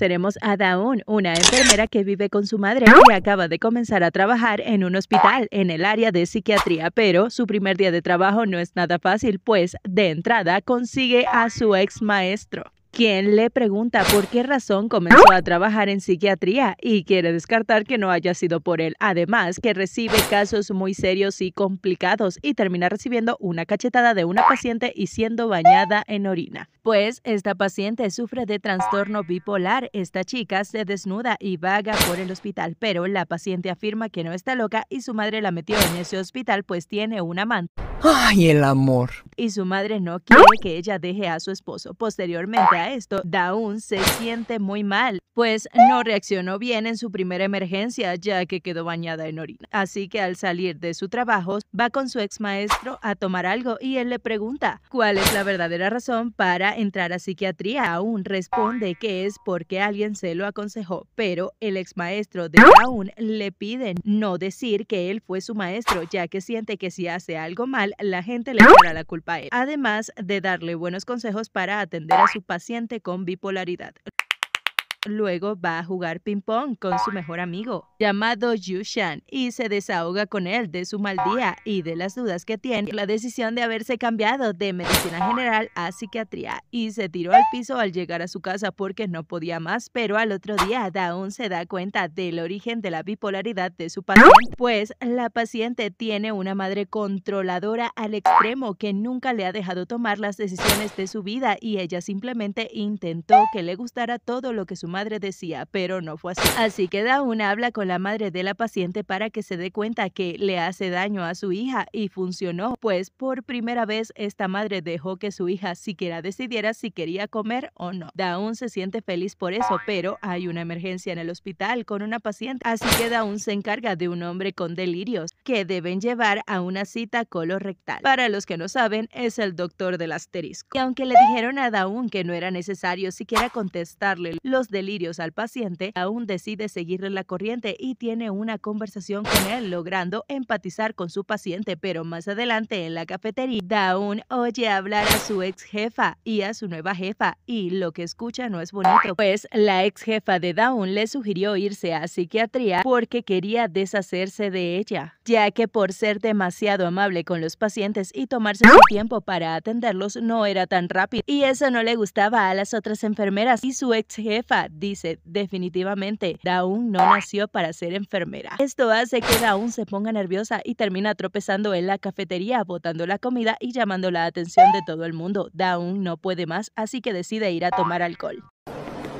Seremos a Dawn, una enfermera que vive con su madre y acaba de comenzar a trabajar en un hospital en el área de psiquiatría, pero su primer día de trabajo no es nada fácil, pues de entrada consigue a su ex maestro quien le pregunta por qué razón comenzó a trabajar en psiquiatría y quiere descartar que no haya sido por él. Además, que recibe casos muy serios y complicados y termina recibiendo una cachetada de una paciente y siendo bañada en orina. Pues esta paciente sufre de trastorno bipolar. Esta chica se desnuda y vaga por el hospital, pero la paciente afirma que no está loca y su madre la metió en ese hospital pues tiene un amante. ¡Ay, el amor! Y su madre no quiere que ella deje a su esposo. Posteriormente, esto, Daun se siente muy mal, pues no reaccionó bien en su primera emergencia ya que quedó bañada en orina. Así que al salir de su trabajo, va con su ex maestro a tomar algo y él le pregunta cuál es la verdadera razón para entrar a psiquiatría. Daun responde que es porque alguien se lo aconsejó, pero el ex maestro de Daun le pide no decir que él fue su maestro, ya que siente que si hace algo mal, la gente le dará la culpa a él. Además de darle buenos consejos para atender a su paciente con bipolaridad. Luego va a jugar ping-pong con su mejor amigo, llamado Yushan, y se desahoga con él de su mal día y de las dudas que tiene. La decisión de haberse cambiado de medicina general a psiquiatría y se tiró al piso al llegar a su casa porque no podía más, pero al otro día Daun se da cuenta del origen de la bipolaridad de su padre pues la paciente tiene una madre controladora al extremo que nunca le ha dejado tomar las decisiones de su vida y ella simplemente intentó que le gustara todo lo que su madre decía, pero no fue así. Así que Daun habla con la madre de la paciente para que se dé cuenta que le hace daño a su hija y funcionó, pues por primera vez esta madre dejó que su hija siquiera decidiera si quería comer o no. Daun se siente feliz por eso, pero hay una emergencia en el hospital con una paciente, así que Daun se encarga de un hombre con delirios que deben llevar a una cita colorectal. Para los que no saben, es el doctor del asterisco. Y aunque le dijeron a Daun que no era necesario siquiera contestarle, los de delirios al paciente, aún decide seguirle la corriente y tiene una conversación con él, logrando empatizar con su paciente, pero más adelante en la cafetería, Daun oye hablar a su ex jefa y a su nueva jefa, y lo que escucha no es bonito, pues la ex jefa de Daun le sugirió irse a psiquiatría porque quería deshacerse de ella, ya que por ser demasiado amable con los pacientes y tomarse su tiempo para atenderlos no era tan rápido, y eso no le gustaba a las otras enfermeras y su ex jefa dice definitivamente, Daun no nació para ser enfermera. Esto hace que Daun se ponga nerviosa y termina tropezando en la cafetería, botando la comida y llamando la atención de todo el mundo. Daun no puede más, así que decide ir a tomar alcohol.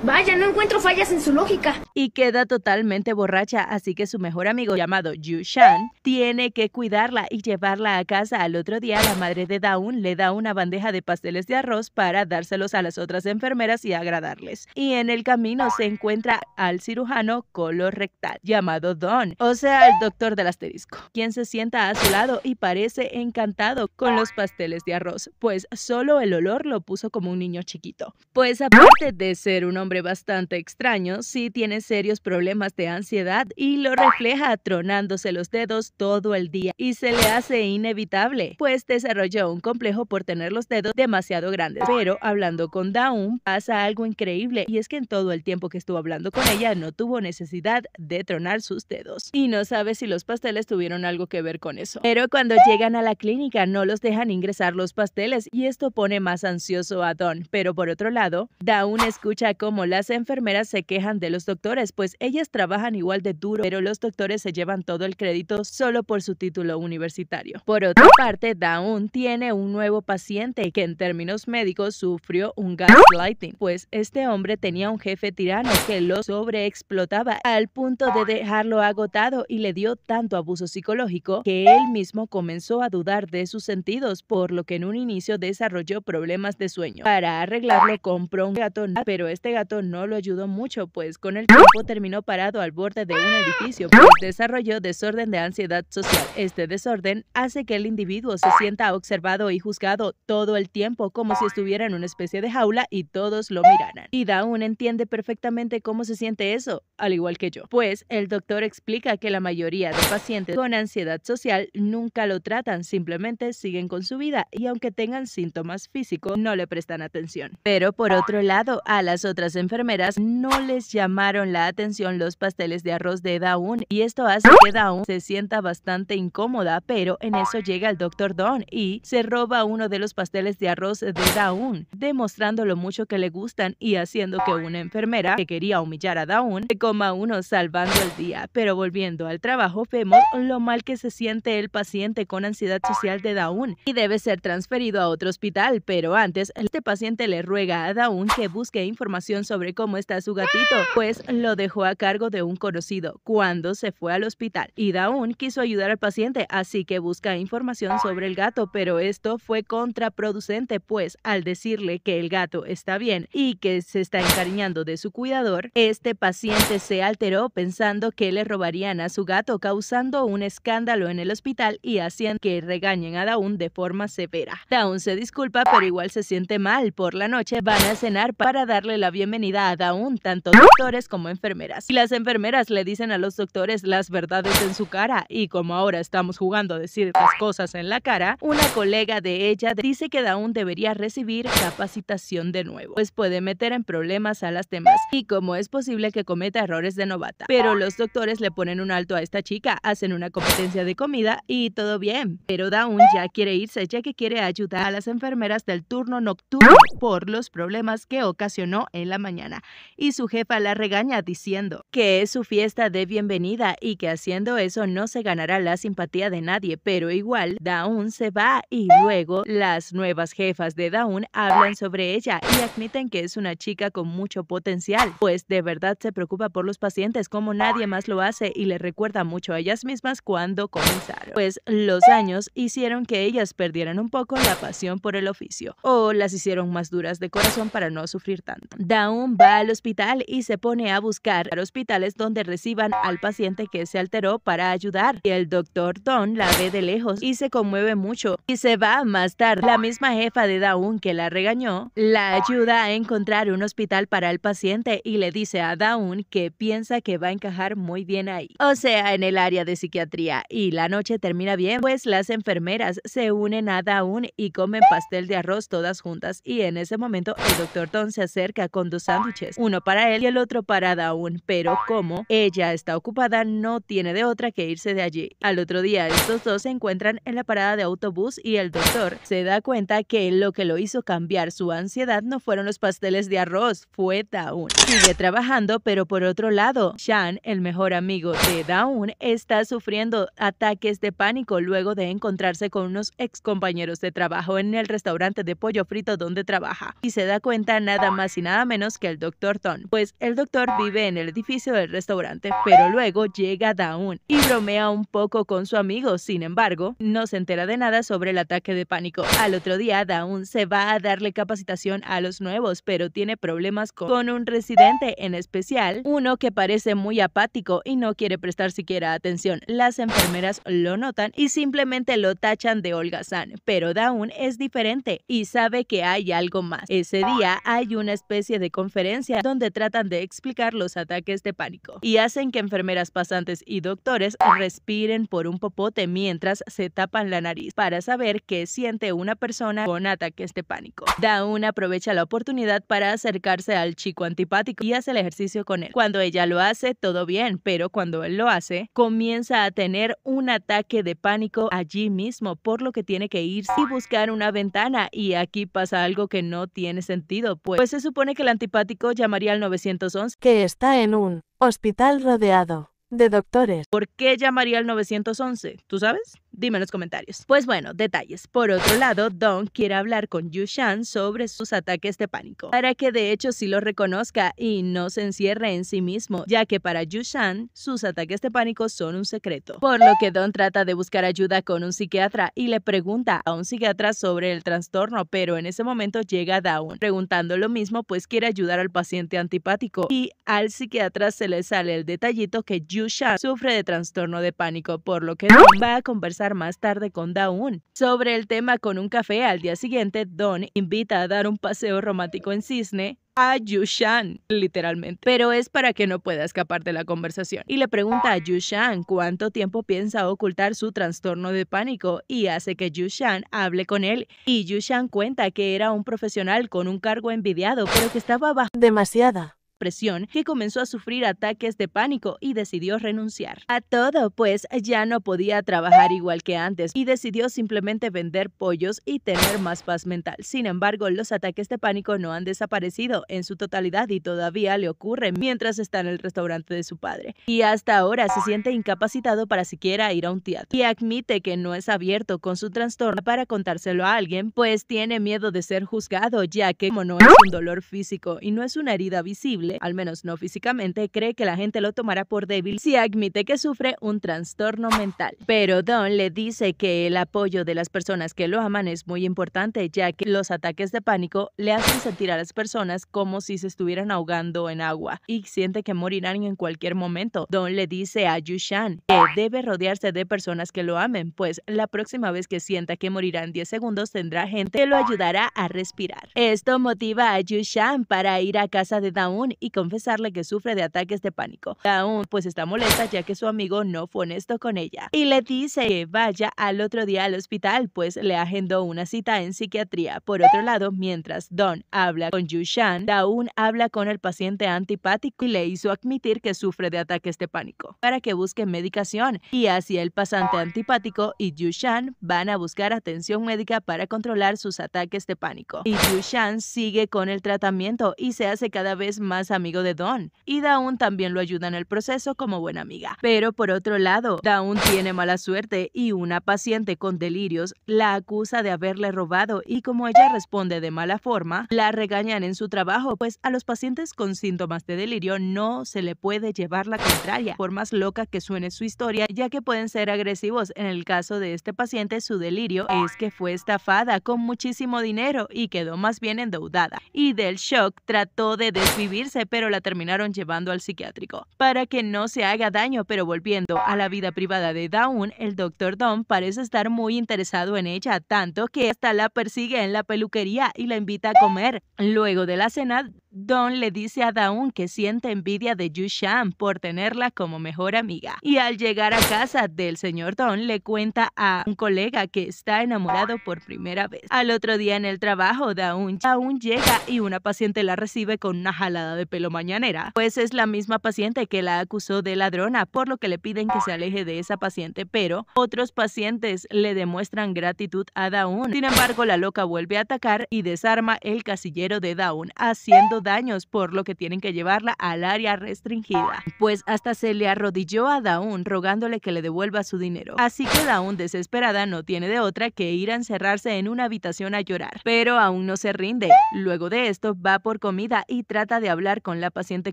Vaya, no encuentro fallas en su lógica. Y queda totalmente borracha, así que su mejor amigo llamado Yu Shan tiene que cuidarla y llevarla a casa. Al otro día, la madre de Daun le da una bandeja de pasteles de arroz para dárselos a las otras enfermeras y agradarles. Y en el camino se encuentra al cirujano rectal llamado Don, o sea, el doctor del asterisco, quien se sienta a su lado y parece encantado con los pasteles de arroz, pues solo el olor lo puso como un niño chiquito. Pues aparte de ser un hombre bastante extraño, sí tiene serios problemas de ansiedad y lo refleja tronándose los dedos todo el día y se le hace inevitable, pues desarrolló un complejo por tener los dedos demasiado grandes. Pero hablando con Dawn pasa algo increíble y es que en todo el tiempo que estuvo hablando con ella no tuvo necesidad de tronar sus dedos y no sabe si los pasteles tuvieron algo que ver con eso. Pero cuando llegan a la clínica no los dejan ingresar los pasteles y esto pone más ansioso a Don. Pero por otro lado, Dawn escucha cómo las enfermeras se quejan de los doctores, pues ellas trabajan igual de duro, pero los doctores se llevan todo el crédito solo por su título universitario. Por otra parte, Daun tiene un nuevo paciente que en términos médicos sufrió un gaslighting, pues este hombre tenía un jefe tirano que lo sobreexplotaba al punto de dejarlo agotado y le dio tanto abuso psicológico que él mismo comenzó a dudar de sus sentidos, por lo que en un inicio desarrolló problemas de sueño. Para arreglarlo compró un gato, pero este gato no lo ayudó mucho, pues con el tiempo terminó parado al borde de un edificio, pues desarrolló desorden de ansiedad social. Este desorden hace que el individuo se sienta observado y juzgado todo el tiempo, como si estuviera en una especie de jaula y todos lo miraran. Y Dawn entiende perfectamente cómo se siente eso, al igual que yo. Pues el doctor explica que la mayoría de pacientes con ansiedad social nunca lo tratan, simplemente siguen con su vida y aunque tengan síntomas físicos, no le prestan atención. Pero por otro lado, a las otras enfermeras no les llamaron la atención los pasteles de arroz de Daun y esto hace que Daun se sienta bastante incómoda, pero en eso llega el doctor Don y se roba uno de los pasteles de arroz de Daun demostrando lo mucho que le gustan y haciendo que una enfermera que quería humillar a Daun se coma uno salvando el día. Pero volviendo al trabajo, vemos lo mal que se siente el paciente con ansiedad social de Daun y debe ser transferido a otro hospital, pero antes este paciente le ruega a Daun que busque información sobre cómo está su gatito, pues lo dejó a cargo de un conocido cuando se fue al hospital. Y Daun quiso ayudar al paciente, así que busca información sobre el gato, pero esto fue contraproducente, pues al decirle que el gato está bien y que se está encariñando de su cuidador, este paciente se alteró pensando que le robarían a su gato, causando un escándalo en el hospital y haciendo que regañen a Daun de forma severa. Daun se disculpa, pero igual se siente mal. Por la noche van a cenar para darle la bienvenida bienvenida a Dawn, tanto doctores como enfermeras. Y las enfermeras le dicen a los doctores las verdades en su cara. Y como ahora estamos jugando a decir las cosas en la cara, una colega de ella dice que Daun debería recibir capacitación de nuevo, pues puede meter en problemas a las demás. Y como es posible que cometa errores de novata. Pero los doctores le ponen un alto a esta chica, hacen una competencia de comida y todo bien. Pero Daun ya quiere irse, ya que quiere ayudar a las enfermeras del turno nocturno por los problemas que ocasionó en la mañana y su jefa la regaña diciendo que es su fiesta de bienvenida y que haciendo eso no se ganará la simpatía de nadie, pero igual Daun se va y luego las nuevas jefas de Daun hablan sobre ella y admiten que es una chica con mucho potencial, pues de verdad se preocupa por los pacientes como nadie más lo hace y le recuerda mucho a ellas mismas cuando comenzaron, pues los años hicieron que ellas perdieran un poco la pasión por el oficio o las hicieron más duras de corazón para no sufrir tanto. Daun va al hospital y se pone a buscar hospitales donde reciban al paciente que se alteró para ayudar. Y el doctor Don la ve de lejos y se conmueve mucho y se va más tarde. La misma jefa de Daun que la regañó la ayuda a encontrar un hospital para el paciente y le dice a Daun que piensa que va a encajar muy bien ahí, o sea, en el área de psiquiatría. Y la noche termina bien, pues las enfermeras se unen a Daun y comen pastel de arroz todas juntas y en ese momento el doctor Don se acerca con sándwiches, uno para él y el otro para Daun, pero como ella está ocupada, no tiene de otra que irse de allí. Al otro día, estos dos se encuentran en la parada de autobús y el doctor se da cuenta que lo que lo hizo cambiar su ansiedad no fueron los pasteles de arroz, fue Daun. Sigue trabajando, pero por otro lado, Shan, el mejor amigo de Daun, está sufriendo ataques de pánico luego de encontrarse con unos ex compañeros de trabajo en el restaurante de pollo frito donde trabaja y se da cuenta nada más y nada menos que el Dr. Tom, pues el doctor vive en el edificio del restaurante, pero luego llega Daun y bromea un poco con su amigo, sin embargo, no se entera de nada sobre el ataque de pánico. Al otro día, Daun se va a darle capacitación a los nuevos, pero tiene problemas con un residente en especial, uno que parece muy apático y no quiere prestar siquiera atención. Las enfermeras lo notan y simplemente lo tachan de holgazán, pero Daun es diferente y sabe que hay algo más. Ese día hay una especie de conferencia donde tratan de explicar los ataques de pánico y hacen que enfermeras pasantes y doctores respiren por un popote mientras se tapan la nariz para saber qué siente una persona con ataques de pánico. Dawn aprovecha la oportunidad para acercarse al chico antipático y hace el ejercicio con él. Cuando ella lo hace, todo bien, pero cuando él lo hace, comienza a tener un ataque de pánico allí mismo, por lo que tiene que irse y buscar una ventana y aquí pasa algo que no tiene sentido, pues, pues se supone que el antipático llamaría al 911? Que está en un hospital rodeado de doctores. ¿Por qué llamaría al 911? ¿Tú sabes? Dime en los comentarios. Pues bueno, detalles. Por otro lado, Don quiere hablar con Yushan sobre sus ataques de pánico, para que de hecho sí lo reconozca y no se encierre en sí mismo, ya que para Yushan sus ataques de pánico son un secreto. Por lo que Don trata de buscar ayuda con un psiquiatra y le pregunta a un psiquiatra sobre el trastorno, pero en ese momento llega Dawn preguntando lo mismo, pues quiere ayudar al paciente antipático y al psiquiatra se le sale el detallito que Yushan sufre de trastorno de pánico, por lo que Don va a conversar más tarde con Daun Sobre el tema con un café, al día siguiente, Don invita a dar un paseo romántico en cisne a Yushan, literalmente. Pero es para que no pueda escapar de la conversación. Y le pregunta a Yushan cuánto tiempo piensa ocultar su trastorno de pánico y hace que Yushan hable con él. Y Yushan cuenta que era un profesional con un cargo envidiado, pero que estaba bajo demasiada presión que comenzó a sufrir ataques de pánico y decidió renunciar. A todo, pues ya no podía trabajar igual que antes y decidió simplemente vender pollos y tener más paz mental. Sin embargo, los ataques de pánico no han desaparecido en su totalidad y todavía le ocurren mientras está en el restaurante de su padre. Y hasta ahora se siente incapacitado para siquiera ir a un teatro. Y admite que no es abierto con su trastorno para contárselo a alguien, pues tiene miedo de ser juzgado, ya que como no es un dolor físico y no es una herida visible, al menos no físicamente, cree que la gente lo tomará por débil si admite que sufre un trastorno mental. Pero Don le dice que el apoyo de las personas que lo aman es muy importante, ya que los ataques de pánico le hacen sentir a las personas como si se estuvieran ahogando en agua y siente que morirán en cualquier momento. Don le dice a Yushan que debe rodearse de personas que lo amen, pues la próxima vez que sienta que morirá en 10 segundos tendrá gente que lo ayudará a respirar. Esto motiva a Yushan para ir a casa de Daun y confesarle que sufre de ataques de pánico. Daun pues está molesta ya que su amigo no fue honesto con ella y le dice que vaya al otro día al hospital pues le agendó una cita en psiquiatría. Por otro lado, mientras Don habla con Yushan, Daun habla con el paciente antipático y le hizo admitir que sufre de ataques de pánico para que busque medicación y así el pasante antipático y Yushan van a buscar atención médica para controlar sus ataques de pánico. Y Yushan sigue con el tratamiento y se hace cada vez más amigo de Don, y Daun también lo ayuda en el proceso como buena amiga. Pero por otro lado, Dawn tiene mala suerte y una paciente con delirios la acusa de haberle robado y como ella responde de mala forma, la regañan en su trabajo, pues a los pacientes con síntomas de delirio no se le puede llevar la contraria, por más loca que suene su historia, ya que pueden ser agresivos. En el caso de este paciente, su delirio es que fue estafada con muchísimo dinero y quedó más bien endeudada. Y del shock trató de desvivirse pero la terminaron llevando al psiquiátrico. Para que no se haga daño, pero volviendo a la vida privada de Dawn, el Dr. Don parece estar muy interesado en ella, tanto que hasta la persigue en la peluquería y la invita a comer. Luego de la cena, Don le dice a Daun que siente envidia de Yu-Shan por tenerla como mejor amiga. Y al llegar a casa del señor Don le cuenta a un colega que está enamorado por primera vez. Al otro día en el trabajo, Daun, llega y una paciente la recibe con una jalada de pelo mañanera, pues es la misma paciente que la acusó de ladrona, por lo que le piden que se aleje de esa paciente, pero otros pacientes le demuestran gratitud a Daun. Sin embargo, la loca vuelve a atacar y desarma el casillero de Daun, haciendo daños, por lo que tienen que llevarla al área restringida. Pues hasta se le arrodilló a Daun rogándole que le devuelva su dinero. Así que Daun, desesperada, no tiene de otra que ir a encerrarse en una habitación a llorar. Pero aún no se rinde. Luego de esto, va por comida y trata de hablar con la paciente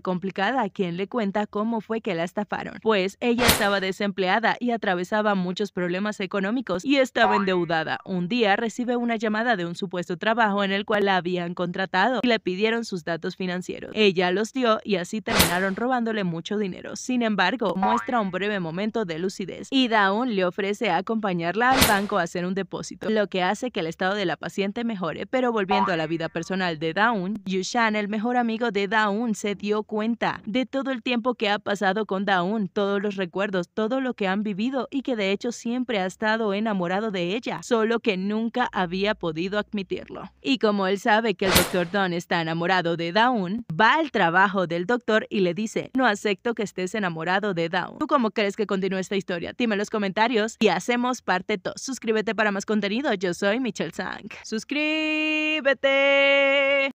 complicada, quien le cuenta cómo fue que la estafaron. Pues ella estaba desempleada y atravesaba muchos problemas económicos y estaba endeudada. Un día recibe una llamada de un supuesto trabajo en el cual la habían contratado y le pidieron sus datos financieros. Ella los dio y así terminaron robándole mucho dinero. Sin embargo, muestra un breve momento de lucidez y Dawn le ofrece acompañarla al banco a hacer un depósito, lo que hace que el estado de la paciente mejore. Pero volviendo a la vida personal de Dawn, Yushan, el mejor amigo de Dawn, se dio cuenta de todo el tiempo que ha pasado con Dawn, todos los recuerdos, todo lo que han vivido y que de hecho siempre ha estado enamorado de ella, solo que nunca había podido admitirlo. Y como él sabe que el doctor Don está enamorado de Daun va al trabajo del doctor y le dice, no acepto que estés enamorado de Daun. ¿Tú cómo crees que continúe esta historia? Dime en los comentarios y hacemos parte todos. Suscríbete para más contenido. Yo soy Michelle Sang. Suscríbete.